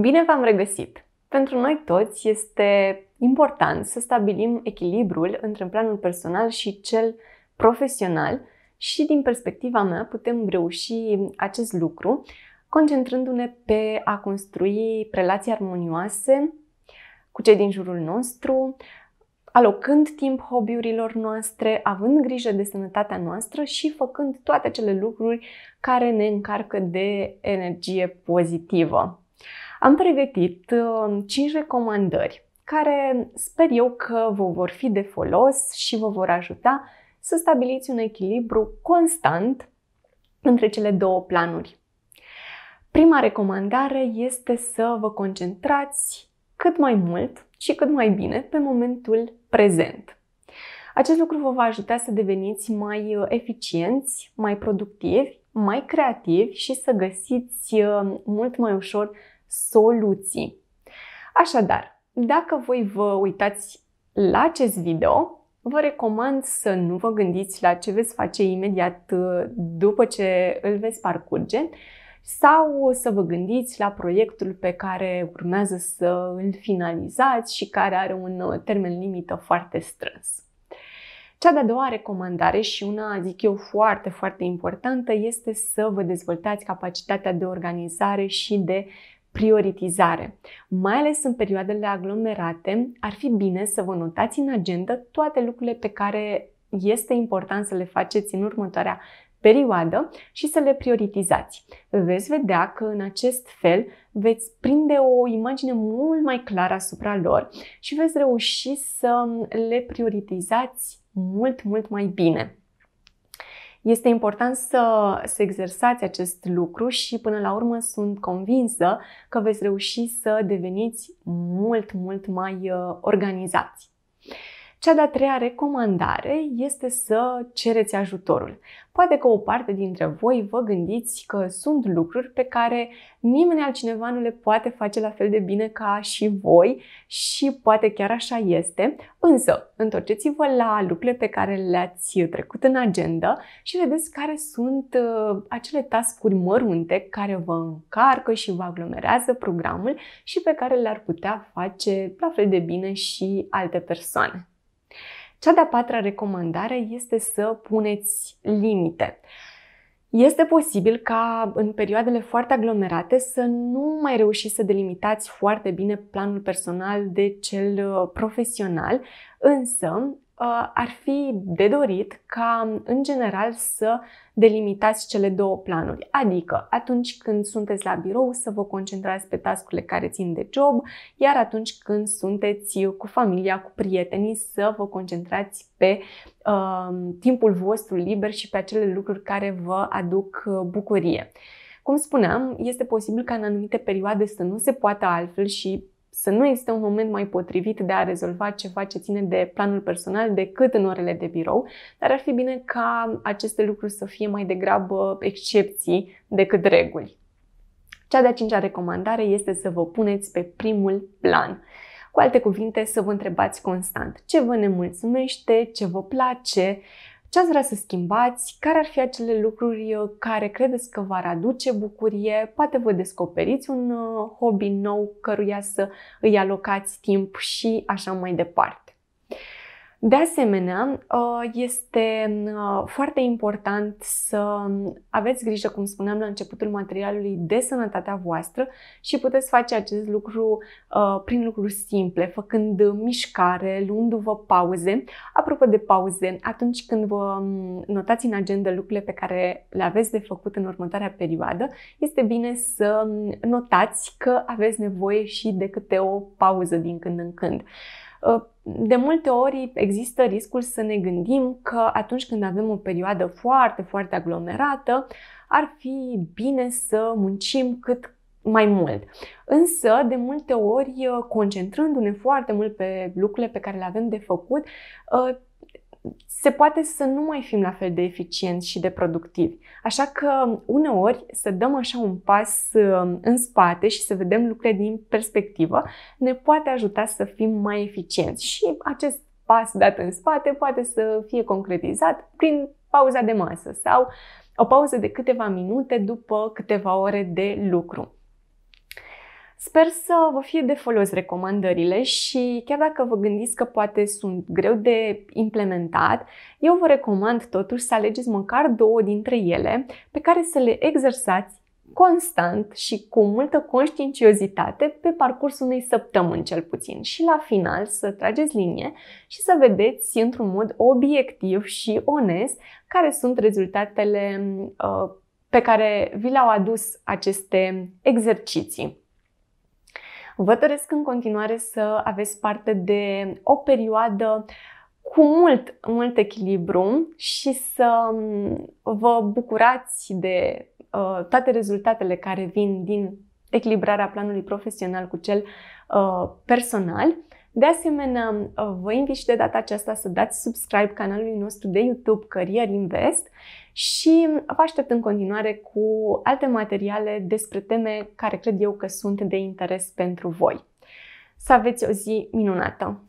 Bine v-am regăsit! Pentru noi toți este important să stabilim echilibrul între planul personal și cel profesional și din perspectiva mea putem reuși acest lucru concentrându-ne pe a construi relații armonioase cu cei din jurul nostru, alocând timp hobby-urilor noastre, având grijă de sănătatea noastră și făcând toate cele lucruri care ne încarcă de energie pozitivă am pregătit 5 um, recomandări care sper eu că vă vor fi de folos și vă vor ajuta să stabiliți un echilibru constant între cele două planuri. Prima recomandare este să vă concentrați cât mai mult și cât mai bine pe momentul prezent. Acest lucru vă va ajuta să deveniți mai uh, eficienți, mai productivi, mai creativi și să găsiți uh, mult mai ușor soluții. Așadar, dacă voi vă uitați la acest video, vă recomand să nu vă gândiți la ce veți face imediat uh, după ce îl veți parcurge sau să vă gândiți la proiectul pe care urmează să îl finalizați și care are un uh, termen limită foarte strâns. Cea de-a doua recomandare și una, zic eu, foarte, foarte importantă este să vă dezvoltați capacitatea de organizare și de prioritizare. Mai ales în perioadele aglomerate, ar fi bine să vă notați în agenda toate lucrurile pe care este important să le faceți în următoarea perioadă și să le prioritizați. Veți vedea că în acest fel veți prinde o imagine mult mai clară asupra lor și veți reuși să le prioritizați mult, mult mai bine. Este important să, să exersați acest lucru și până la urmă sunt convinsă că veți reuși să deveniți mult, mult mai uh, organizați. Cea de-a treia recomandare este să cereți ajutorul. Poate că o parte dintre voi vă gândiți că sunt lucruri pe care nimeni altcineva nu le poate face la fel de bine ca și voi și poate chiar așa este, însă întorceți-vă la lucrurile pe care le-ați trecut în agenda și vedeți care sunt uh, acele tascuri mărunte care vă încarcă și vă aglomerează programul și pe care le-ar putea face la fel de bine și alte persoane. Cea de-a patra recomandare este să puneți limite. Este posibil ca în perioadele foarte aglomerate să nu mai reușiți să delimitați foarte bine planul personal de cel uh, profesional, însă Uh, ar fi de dorit ca, în general, să delimitați cele două planuri. Adică, atunci când sunteți la birou, să vă concentrați pe tascurile care țin de job, iar atunci când sunteți cu familia, cu prietenii, să vă concentrați pe uh, timpul vostru liber și pe acele lucruri care vă aduc uh, bucurie. Cum spuneam, este posibil ca în anumite perioade să nu se poată altfel și să nu există un moment mai potrivit de a rezolva ceva ce ține de planul personal decât în orele de birou, dar ar fi bine ca aceste lucruri să fie mai degrabă excepții decât reguli. Cea de-a cincea recomandare este să vă puneți pe primul plan. Cu alte cuvinte, să vă întrebați constant ce vă nemulțumește, ce vă place, ce ați vrea să schimbați, care ar fi acele lucruri uh, care credeți că v-ar aduce bucurie, poate vă descoperiți un uh, hobby nou căruia să îi alocați timp și așa mai departe. De asemenea, ă, este ă, foarte important să aveți grijă, cum spuneam la începutul materialului, de sănătatea voastră și puteți face acest lucru ă, prin lucruri simple, făcând mișcare, luându-vă pauze. Apropo de pauze, atunci când vă notați în agenda lucrurile pe care le aveți de făcut în următoarea perioadă, este bine să notați că aveți nevoie și de câte o pauză din când în când. Ă, de multe ori există riscul să ne gândim că atunci când avem o perioadă foarte, foarte aglomerată, ar fi bine să muncim cât mai mult. Însă, de multe ori, concentrându-ne foarte mult pe lucrurile pe care le avem de făcut, ă, se poate să nu mai fim la fel de eficienți și de productivi. Așa că uneori să dăm așa un pas um, în spate și să vedem lucrurile din perspectivă ne poate ajuta să fim mai eficienți și acest pas dat în spate poate să fie concretizat prin pauza de masă sau o pauză de câteva minute după câteva ore de lucru. Sper să vă fie de folos recomandările și chiar dacă vă gândiți că poate sunt greu de implementat, eu vă recomand totuși să alegeți măcar două dintre ele pe care să le exersați constant și cu multă conștiinciozitate pe parcursul unei săptămâni cel puțin și la final să trageți linie și să vedeți într-un mod obiectiv și onest care sunt rezultatele uh, pe care vi le-au adus aceste exerciții. Vă doresc în continuare să aveți parte de o perioadă cu mult, mult echilibru și să mm, vă bucurați de uh, toate rezultatele care vin din echilibrarea planului profesional cu cel uh, personal. De asemenea, uh, vă invit și de data aceasta să dați subscribe canalului nostru de YouTube Career Invest și vă aștept în continuare cu alte materiale despre teme care cred eu că sunt de interes pentru voi. Să aveți o zi minunată!